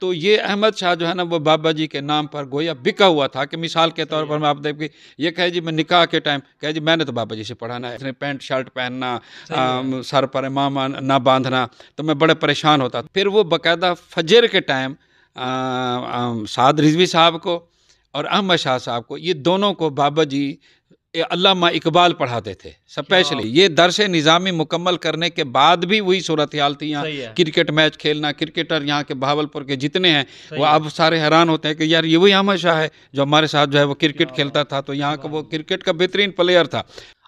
तो ये अहमद शाह जो है ना वो बाबा जी के नाम पर गोया बिका हुआ था कि मिसाल के तौर पर मैं आप देखिए ये कहे जी मैं निकाह के टाइम कहे जी मैंने तो बाबा जी से पढ़ाना है इसने पैंट शर्ट पहनना सर पर माम ना बांधना तो मैं बड़े परेशान होता फिर वो बाकायदा फजर के टाइम साद रिजवी साहब को और अहमद शाह साहब को ये दोनों को बाबा जी अल्लामा इकबाल पढ़ाते थे स्पेशली हाँ। ये दर्श निज़ामी मुकम्मल करने के बाद भी वही सूरत हाल थी यहाँ क्रिकेट मैच खेलना क्रिकेटर यहाँ के बहावलपुर के जितने हैं वो अब सारे हैरान होते हैं कि यार ये वही अहमद शाह है जो हमारे साथ जो है वो क्रिकेट खेलता था तो यहाँ का वो क्रिकेट का बेहतरीन प्लेयर था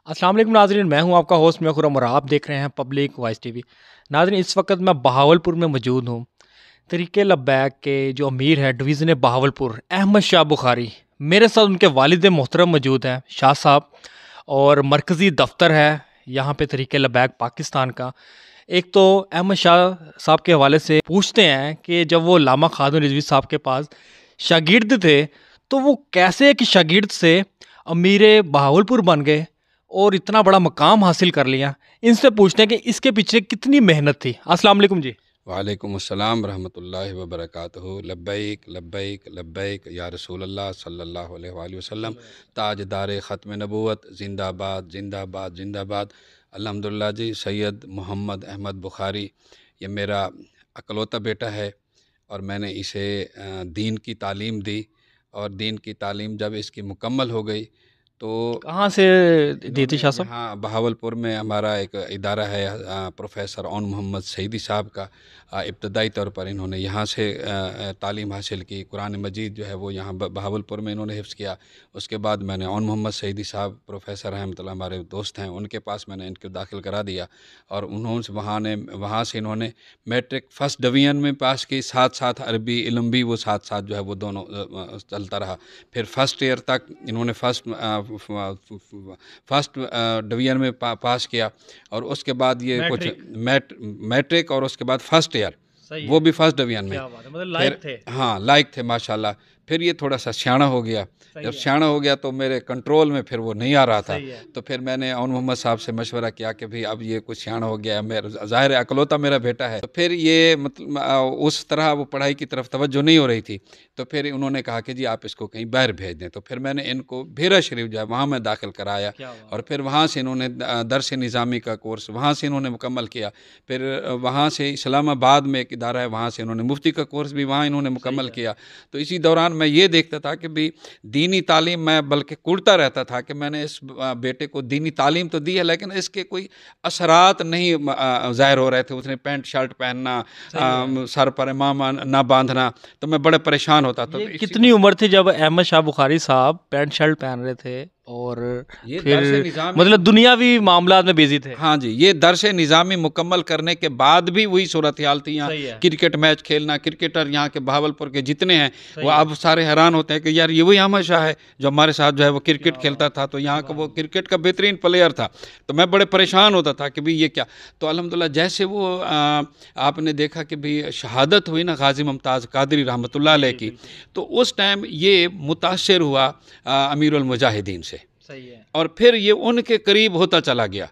असलम नाजरन मैं हूँ आपका होस्ट मैं खुरम और आप देख रहे हैं पब्लिक वॉइस टी वी नाजरन इस वक्त मैं बहावलपुर में मौजूद हूँ तरीके लब्बैक के जो अमीर है डिवीज़न बहावलपुर अहमद शाह बुखारी मेरे साथ उनके वालद मोहतरम मौजूद हैं शाह साहब और मरकज़ी दफ्तर है यहाँ पे तरीके लबैक पाकिस्तान का एक तो अहमद शाह साहब के हवाले से पूछते हैं कि जब वो लामा खाद रिजवी साहब के पास शागिर्द थे तो वो कैसे एक शागिर्द से अमीर बहावलपुर बन गए और इतना बड़ा मकाम हासिल कर लिया इनसे पूछते हैं कि इसके पीछे कितनी मेहनत थी असलम जी वालेकुम अस्सलाम रहमतुल्लाहि व बरकातहू लब्बैक लब्बैक लब्बैक या रसूल अल्लाह सल्लल्लाहु अलैहि वसल्लम ताजदार ख़त्म नबूवत जिंदाबाद जिंदाबाद जिंदाबाद अल्हम्दुलिल्लाह जी सैयद मोहम्मद अहमद बुखारी ये मेरा अकलौता बेटा है और मैंने इसे दीन की तालीम दी और दीन की तालीम जब इसकी मुकम्मल हो गई तो कहाँ से देते शाह साहब हाँ बहावलपुर में हमारा एक इदारा है प्रोफेसर ओन मोहम्मद सईदी साहब का इब्तदाई तौर पर इन्होंने यहाँ से तालीम हासिल की कुरान मजीद जो है वो यहाँ बहावलपुर में इन्होंने हिफ्ज़ किया उसके बाद मैंने ओन मोहम्मद सईदी साहब प्रोफेसर हैं मतलब हमारे दोस्त हैं उनके पास मैंने इनको दाखिल करा दिया और उन्होंने वहाँ ने वहाँ से इन्होंने मेट्रिक फ़र्स्ट डिवीजन में पास की साथ साथ अरबी इलम भी वो साथ साथ जो है वो दोनों चलता रहा फिर फर्स्ट ईयर तक इन्होंने फर्स्ट फर्स्ट डिवीजन में पा, पास किया और उसके बाद ये कुछ मैट मैट्रिक और उसके बाद फर्स्ट ईयर वो भी फर्स्ट डिवीजन में मतलब लाइक थे हाँ लाइक थे माशाल्लाह फिर ये थोड़ा सा सियाणा हो गया जब सियाणा हो गया तो मेरे कंट्रोल में फिर वो नहीं आ रहा था तो फिर मैंने अन मोहम्मद साहब से मशवरा किया कि भाई अब ये कुछ सियाणा हो गया मेरा ज़ाहिर अकलौता मेरा बेटा है तो फिर ये मतलब उस तरह वो पढ़ाई की तरफ तवज्जो नहीं हो रही थी तो फिर उन्होंने कहा कि जी आप इसको कहीं बाहर भेज दें तो फिर मैंने इनको भेरा शरीफ जाए वहाँ मैं दाखिल कराया और फिर वहाँ से इन्होंने दरस निज़ामी का कोर्स वहाँ से इन्होंने मुकम्मल किया फिर वहाँ से इस्लामाबाद में एक इदारा है वहाँ से इन्होंने मुफ्ती का कोर्स भी वहाँ इन्होंने मुकम्मल किया तो इसी दौरान मैं ये देखता था कि भी दीनी तालीम मैं बल्कि कुड़ता रहता था कि मैंने इस बेटे को दीनी तालीम तो दी है लेकिन इसके कोई असरात नहीं ज़ाहिर हो रहे थे उसने पैंट शर्ट पहनना सर पर इमामा ना बांधना तो मैं बड़े परेशान होता था तो कितनी उम्र थी जब अहमद शाह बुखारी साहब पेंट शर्ट पहन रहे थे और ये फिर मतलब दुनियावी मामला में बिजी थे हाँ जी ये दर्श निज़ामी मुकम्मल करने के बाद भी वही सूरत हाल थी यहाँ क्रिकेट मैच खेलना क्रिकेटर यहाँ के भावलपुर के जितने हैं वो अब सारे हैरान होते हैं कि यार ये वही अहमद शाह है जो हमारे साथ जो है वो क्रिकेट खेलता था तो यहाँ का वो क्रिकेट का बेहतरीन प्लेयर था तो मैं बड़े परेशान होता था कि भाई ये क्या तो अलहमदिल्ला जैसे वो आपने देखा कि भाई शहादत हुई ना गाजी मुमताज़ कादरी रहमत की तो उस टाइम ये मुतासर हुआ अमीर से और फिर ये उनके करीब होता चला गया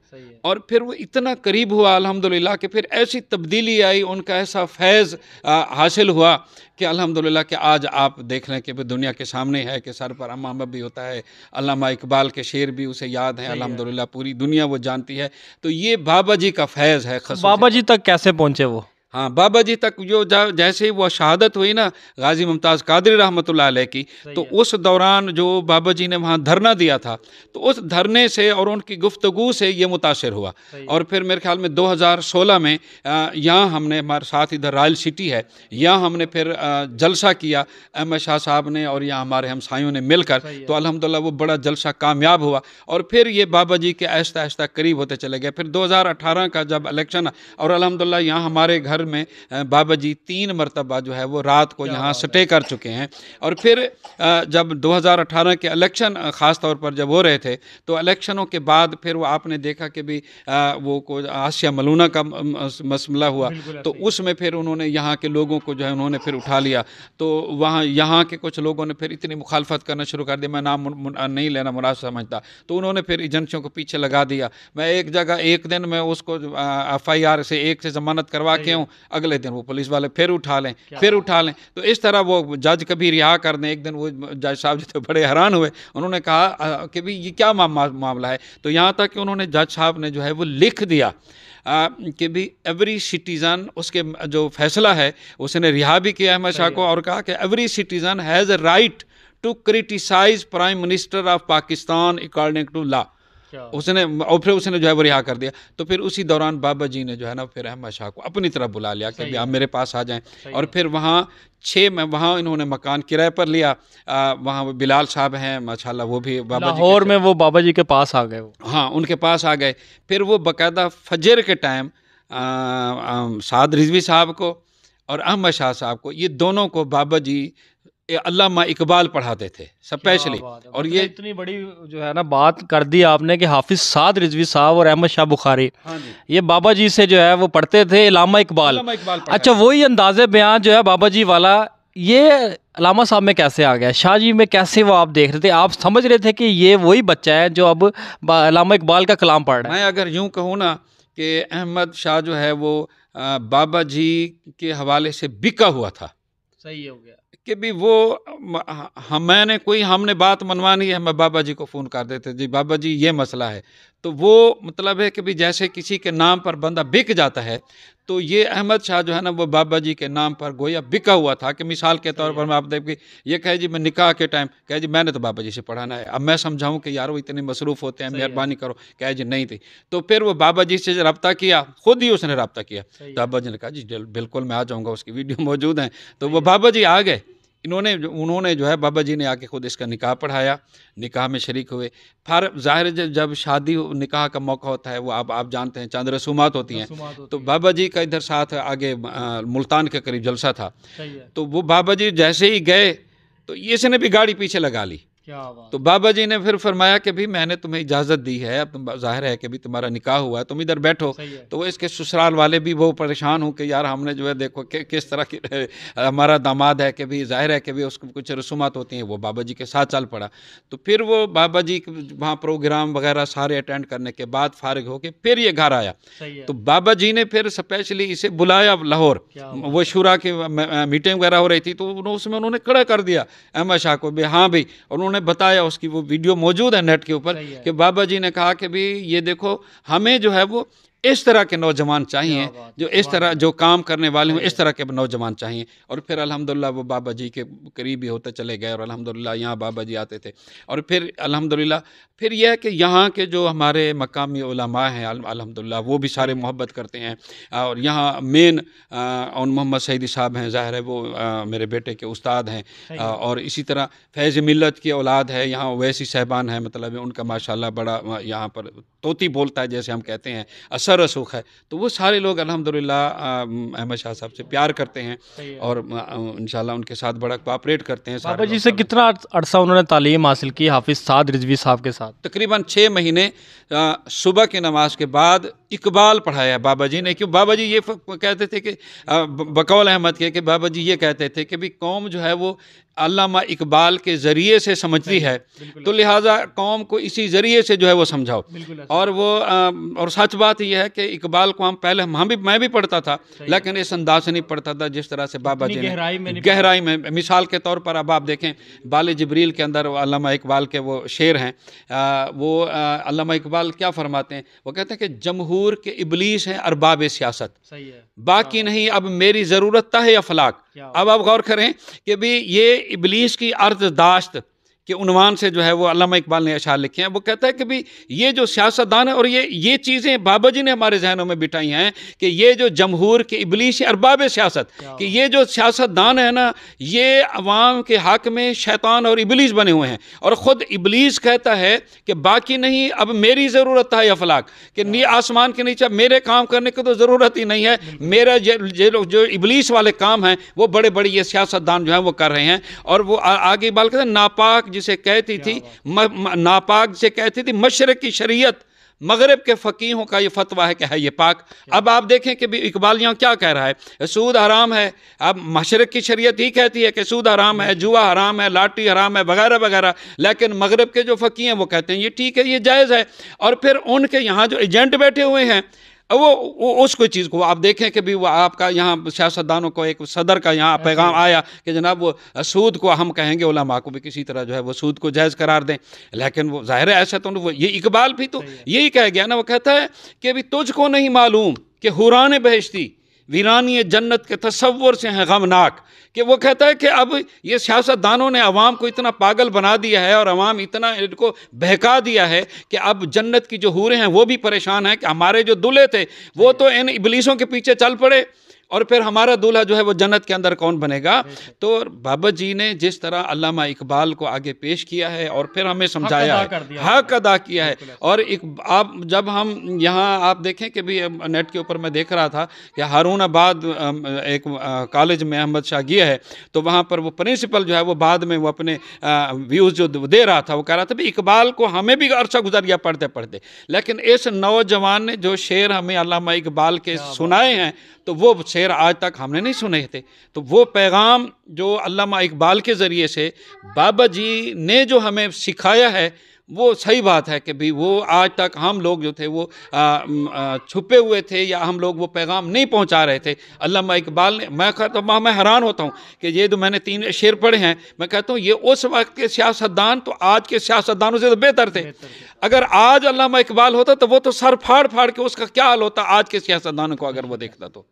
और फिर वो इतना करीब हुआ अल्हम्दुलिल्लाह कि फिर ऐसी तब्दीली आई उनका ऐसा फैज़ हासिल हुआ कि अल्हम्दुलिल्लाह कि आज आप देख लें कि दुनिया के सामने है कि सर पर अमाम भी होता है अलामा इकबाल के शेर भी उसे याद हैं अलहमदिल्ला पूरी दुनिया वो जानती है तो ये बाबा जी का फैज़ है बाबा जी तक कैसे पहुँचे वो हाँ बाबा जी तक जो जैसे ही वो शहादत हुई ना गाजी मुमताज़ कादरी रहमत की तो उस दौरान जो बाबा जी ने वहाँ धरना दिया था तो उस धरने से और उनकी गुफ्तगु से ये मुतासर हुआ और फिर मेरे ख्याल में 2016 में यहाँ हमने हमारे साथ इधर रॉयल सिटी है यहाँ हमने फिर जलसा किया अहमद शाह साहब ने और यहाँ हमारे हमसायों ने मिलकर तो अलहमदिल्ला वो बड़ा जलसा कामयाब हुआ और फिर ये बाबा जी के आहिस्ता आहिस्ता करीब होते चले गए फिर अठारह का जब इलेक्शन और अलहमदिल्ला यहाँ हमारे घर घर में बाबा जी तीन मरतबा जो है वो रात को यहाँ स्टे कर चुके हैं और फिर जब 2018 के इलेक्शन ख़ास तौर पर जब हो रहे थे तो इलेक्शनों के बाद फिर वो आपने देखा कि भी वो को आसिया मलूना का मसला हुआ तो उसमें फिर उन्होंने यहाँ के लोगों को जो है उन्होंने फिर उठा लिया तो वहाँ यहाँ के कुछ लोगों ने फिर इतनी मुखालफत करना शुरू कर दी मैं नाम नहीं लेना मुनाद समझता तो उन्होंने फिर एजेंसियों को पीछे लगा दिया मैं एक जगह एक दिन मैं उसको एफ आई आर से एक से जमानत करवा के हूँ अगले दिन वो पुलिस वाले फिर उठा लें फिर उठा लें तो इस तरह वो जज कभी रिहा कर दें एक दिन वो जज साहब जो तो थे बड़े हैरान हुए उन्होंने कहा कि भाई ये क्या मामला है तो यहाँ तक कि उन्होंने जज साहब ने जो है वो लिख दिया कि भी एवरी सिटीज़न उसके जो फैसला है उसने रिहा भी किया अहमद शाह को और कहा कि every citizen has a right to criticise prime minister of Pakistan according to law अच्छा। उसने और फिर उसने जो है वो रिहा कर दिया तो फिर उसी दौरान बाबा जी ने जो है ना फिर अहमद शाह को अपनी तरफ बुला लिया कि आप मेरे पास आ जाएं और फिर वहाँ छः में वहाँ इन्होंने मकान किराए पर लिया आ, वहाँ बिलाल साहब हैं माशाल्लाह वो भी बाबा जी और में वो बाबा जी के पास आ गए हाँ उनके पास आ गए फिर वो बाकायदा फजर के टाइम साद रिजवी साहब को और अहमद शाह साहब को ये दोनों को बाबा जी अल्लामा इकबाल पढ़ाते थे स्पेशली और मतलब ये इतनी बड़ी जो है ना बात कर दी आपने कि हाफिज साद रिजवी साहब और अहमद शाह बुखारी हाँ ये बाबा जी से जो है वो पढ़ते थे इलामा इकबाल, अच्छा वही अंदाज़ बयान जो है बाबा जी वाला ये अलामा साहब में कैसे आ गया शाह जी में कैसे वो आप देख रहे थे आप समझ रहे थे कि ये वही बच्चा है जो अब अलामा इकबाल का कलाम पढ़ रहा है मैं अगर यूँ कहूँ ना कि अहमद शाह जो है वो बाबा जी के हवाले से बिका हुआ था सही हो गया कि भी वो हम मैंने कोई हमने बात मनवानी है मैं बाबा जी को फ़ोन कर देते जी बाबा जी ये मसला है तो वो मतलब है कि भी जैसे किसी के नाम पर बंदा बिक जाता है तो ये अहमद शाह जो है ना वो बाबा जी के नाम पर गोया बिका हुआ था कि मिसाल के तौर पर मैं आप देखिए ये कहे जी मैं निकाह के टाइम कहे जी मैंने तो बाबा जी से पढ़ाना है अब मैं समझाऊँ कि यार वो इतने मसरूफ़ होते हैं मेहरबानी करो कहे जी नहीं थी तो फिर वो बाबा जी से रबता किया खुद ही उसने रबता किया तो बाबा जी ने कहा जी बिल्कुल मैं आ जाऊँगा उसकी वीडियो मौजूद हैं तो वो बाबा जी आ गए इन्होंने जो उन्होंने जो है बाबा जी ने आके खुद इसका निकाह पढ़ाया निकाह में शरीक हुए फिर जाहिर जब जब शादी निकाह का मौका होता है वो आप आप जानते हैं चांद रसूमात होती हैं तो बाबा जी का इधर साथ आगे आ, मुल्तान के करीब जलसा था तो वो बाबा जी जैसे ही गए तो इसने भी गाड़ी पीछे लगा ली तो बाबा जी ने फिर फरमाया कि भी मैंने तुम्हें इजाज़त दी है अब तुम जाहिर है कि भी तुम्हारा निकाह हुआ है तुम इधर बैठो तो वो इसके ससुराल वाले भी वो परेशान हों कि यार हमने जो है देखो कि किस तरह की हमारा दामाद है कि भी जाहिर है कि भी उसको कुछ रसूमात होती हैं वो बाबा जी के साथ चल पड़ा तो फिर वो बाबा जी वहाँ प्रोग्राम वगैरह सारे अटेंड करने के बाद फारग होके फिर ये घर आया तो बाबा जी ने फिर स्पेशली इसे बुलाया लाहौर वो शुरा की मीटिंग वगैरह हो रही थी तो उसमें उन्होंने खड़ा कर दिया अहमद शाह को भी हाँ भाई उन्होंने उन्होंने बताया उसकी वो वीडियो मौजूद है नेट के ऊपर कि बाबा जी ने कहा कि भाई ये देखो हमें जो है वो इस तरह के नौजवान चाहिए जो इस तरह जो काम करने वाले हों इस तरह के नौजवान चाहिए और फिर अलहमदिल्ला वो बाबा जी के करीब ही होते चले गए और अलहमदिल्ला यहाँ बाबा जी आते थे और फिर अलहमदिल्ला फिर यह है कि यहाँ के जो हमारे मकामी उलमा हैं अलहमदिल्ला वो भी सारे मोहब्बत करते हैं और यहाँ मेन उन मोहम्मद सईदी साहब हैं ज़ाहिर है वो आ, मेरे बेटे के उस्ताद हैं और इसी तरह फैज़ मिलत की औलाद है यहाँ वैसी साहबान है मतलब उनका माशाला बड़ा यहाँ पर तोती बोलता है जैसे हम कहते हैं असर रसूख है तो वो सारे लोग अलहमदिल्ला अहमद शाह साहब से प्यार करते हैं और इन उनके साथ बड़ा कोऑपरेट करते हैं बाबा जी से कितना अरसा उन्होंने तालीम हासिल की हाफिज़ साद रिजवी साहब के साथ तकरीबन छः महीने सुबह की नमाज के बाद इकबाल पढ़ाया बाबा जी ने क्यों बाबा जी ये कहते थे कि बकौल अहमद के कि बाबा जी ये कहते थे कि भाई कौम जो है वो अलामा इकबाल के ज़रिए से समझती है तो लिहाजा कौम को इसी ज़रिए से जो है वो समझाओ और वो आ, और सच बात यह है कि इकबाल को हम पहले हम भी मैं भी पढ़ता था लेकिन इस अंदाज से नहीं पढ़ता था जिस तरह से बाबा जी गहराई में गहराई में मिसाल के तौर पर अब आप देखें बाल जबरील के अंदर अलामा इकबाल के वो शेर हैं वो अलामा इकबाल क्या फरमाते हैं वो कहते हैं कि जमहू मशहूर के इबलीस है अरबाब सियासत सही है बाकी हाँ। नहीं अब मेरी ज़रूरत है या फलाक अब आप गौर करें कि भी ये इबलीस की अर्धदाश्त के उनवान से जो है वो अलामा इकबाल ने अशार लिखे हैं वो कहता है कि भाई ये जो सियासतदान है और ये ये चीज़ें बाबा जी ने हमारे जहनों में बिठाई हैं कि ये जो जमहूर के इबलीस अरबाब सियासत कि ये जो सियासतदान है ना ये अवाम के हक में शैतान और इबलीस बने हुए हैं और ख़ुद इबलीस कहता है कि बाकी नहीं अब मेरी ज़रूरत है अफलाक कि आसमान के नीचे मेरे काम करने की तो ज़रूरत ही नहीं है मेरा जो इबलीस वाले काम हैं वो बड़े बड़े ये सियासतदान जो है वो कर रहे हैं और वो आगे बाल कहते हैं नापाक जिसे कहती थी म, म, नापाक जिसे कहती थी मशरक़ की शरीयत मगरब के फ़कीहों का ये फतवा है कि है ये पाक अब आप देखें कि भी इकबाल यहाँ क्या कह रहा है सूद हराम है अब मशरक़ की शरीयत ही कहती है कि सूद हराम है जुआ हराम है लाठी हराम है वगैरह वगैरह लेकिन मगरब के जो फ़कीह हैं वो कहते हैं ये ठीक है ये जायज़ है और फिर उनके यहाँ जो एजेंट बैठे हुए हैं वो, वो कोई चीज़ को आप देखें कि भी वो आपका यहाँ सियासतदानों को एक सदर का यहाँ पैगाम आया कि जनाब वो सूद को हम कहेंगे ओलामा को भी किसी तरह जो है वो सूद को जायज़ करार दें लेकिन वो ज़ाहिर ऐसा तो वो ये इकबाल भी तो यही कह गया ना वो कहता है कि अभी तुझको नहीं मालूम कि हुरान बहशती वीरानी जन्नत के तस्वुर से हैं गमनाक कि वो कहता है कि अब ये सियासतदानों ने अवाम को इतना पागल बना दिया है और अवाम इतना इनको बहका दिया है कि अब जन्नत की जो हूरें हैं वो भी परेशान हैं कि हमारे जो दुल्हे थे वो तो इन इबलीसों के पीछे चल पड़े और फिर हमारा दूल्हा जो है वो जन्नत के अंदर कौन बनेगा तो बाबा जी ने जिस तरह अलामा इकबाल को आगे पेश किया है और फिर हमें समझाया हक अदा किया है और एक आप जब हम यहाँ आप देखें कि भी नेट के ऊपर मैं देख रहा था कि हारून आबाद एक कॉलेज में अहमद शाह गया है तो वहाँ पर वो प्रिंसिपल जो है वो बाद में वो अपने व्यूज़ जो दे रहा था वो कह रहा था भाई इकबाल को हमें भी अर्सा गुजर गया पढ़ते पढ़ते लेकिन इस नौजवान ने जो शेर हमें अलामा इकबाल के सुनाए हैं तो वो शेर आज तक हमने नहीं सुने थे तो वो पैगाम जो अल्लामा इकबाल के ज़रिए से बाबा जी ने जो हमें सिखाया है वो सही बात है कि भाई वो आज तक हम लोग जो थे वो छुपे हुए थे या हम लोग वो पैगाम नहीं पहुंचा रहे थे अल्लाह इकबाल ने मैं कहता हूँ मैं हैरान होता हूँ कि ये जो मैंने तीन शेर पढ़े हैं मैं कहता हूँ ये उस वक्त के सियासतदान तो आज के सियासतदानों से तो बेहतर थे अगर आज अल्लाह इकबाल होता तो वो तो सर फाड़ फाड़ के उसका क्या हाल होता आज के सियासतदानों को अगर वो देखता तो